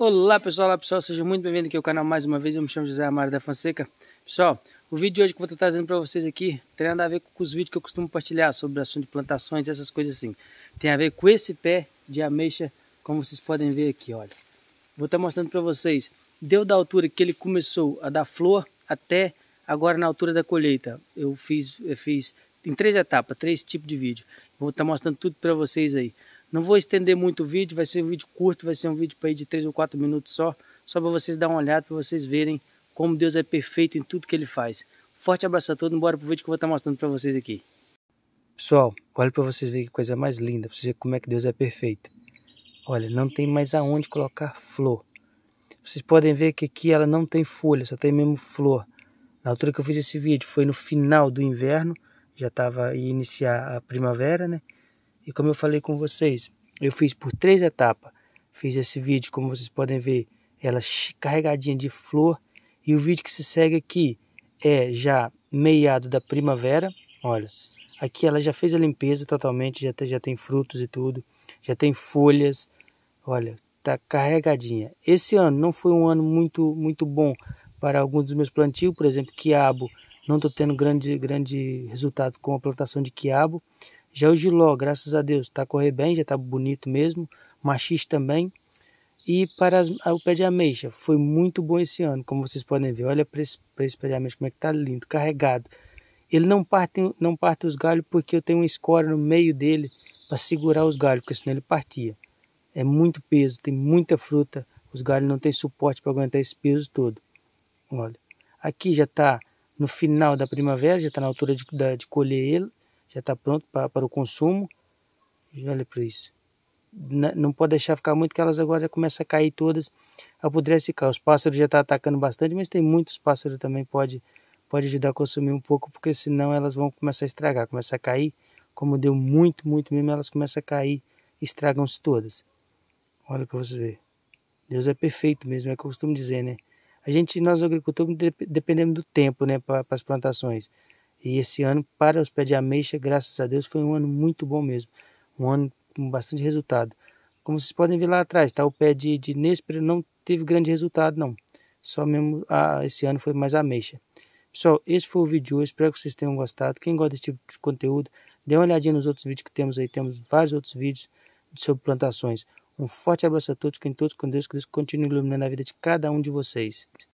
Olá pessoal, olá pessoal, sejam muito bem-vindos aqui ao canal mais uma vez, eu me chamo José Amaro da Fonseca Pessoal, o vídeo de hoje que eu vou estar trazendo para vocês aqui tem nada a ver com os vídeos que eu costumo partilhar sobre assunto de plantações e essas coisas assim Tem a ver com esse pé de ameixa, como vocês podem ver aqui, olha Vou estar mostrando para vocês, deu da altura que ele começou a dar flor até agora na altura da colheita Eu fiz, eu fiz em três etapas, três tipos de vídeo Vou estar mostrando tudo para vocês aí não vou estender muito o vídeo, vai ser um vídeo curto, vai ser um vídeo para de 3 ou 4 minutos só, só para vocês dar uma olhada, para vocês verem como Deus é perfeito em tudo que ele faz. Forte abraço a todos, bora pro vídeo que eu vou estar tá mostrando para vocês aqui. Pessoal, olha para vocês verem que coisa mais linda, para vocês verem como é que Deus é perfeito. Olha, não tem mais aonde colocar flor. Vocês podem ver que aqui ela não tem folha, só tem mesmo flor. Na altura que eu fiz esse vídeo foi no final do inverno, já estava a iniciar a primavera, né? E como eu falei com vocês, eu fiz por três etapas. Fiz esse vídeo, como vocês podem ver, ela carregadinha de flor. E o vídeo que se segue aqui é já meiado da primavera. Olha, aqui ela já fez a limpeza totalmente, já tem, já tem frutos e tudo. Já tem folhas. Olha, tá carregadinha. Esse ano não foi um ano muito, muito bom para alguns dos meus plantios. Por exemplo, quiabo. Não estou tendo grande, grande resultado com a plantação de quiabo. Já é o Giló, graças a Deus, está correndo bem, já está bonito mesmo. machixe também. E para as, ah, o pé de ameixa, foi muito bom esse ano, como vocês podem ver. Olha para esse, esse pé de ameixa como é que está lindo, carregado. Ele não parte, não parte os galhos porque eu tenho uma escora no meio dele para segurar os galhos, porque senão ele partia. É muito peso, tem muita fruta, os galhos não têm suporte para aguentar esse peso todo. Olha, aqui já está no final da primavera, já está na altura de, de colher ele, já está pronto para, para o consumo. E olha para isso. Não pode deixar ficar muito que elas agora já começam a cair todas, apodrece e Os pássaros já estão tá atacando bastante, mas tem muitos pássaros também pode pode ajudar a consumir um pouco, porque senão elas vão começar a estragar, começar a cair. Como deu muito, muito mesmo, elas começam a cair, estragam-se todas. Olha para você ver. Deus é perfeito mesmo, é o que eu costumo dizer, né? A gente, nós agricultores, dependemos do tempo, né, para as plantações. E esse ano, para os pés de ameixa, graças a Deus, foi um ano muito bom mesmo. Um ano com bastante resultado. Como vocês podem ver lá atrás, tá? o pé de, de Nespera não teve grande resultado, não. Só mesmo a, esse ano foi mais ameixa. Pessoal, esse foi o vídeo de hoje. Espero que vocês tenham gostado. Quem gosta desse tipo de conteúdo, dê uma olhadinha nos outros vídeos que temos aí. Temos vários outros vídeos sobre plantações. Um forte abraço a todos. Fiquem todos com Deus, que Deus continue iluminando a vida de cada um de vocês.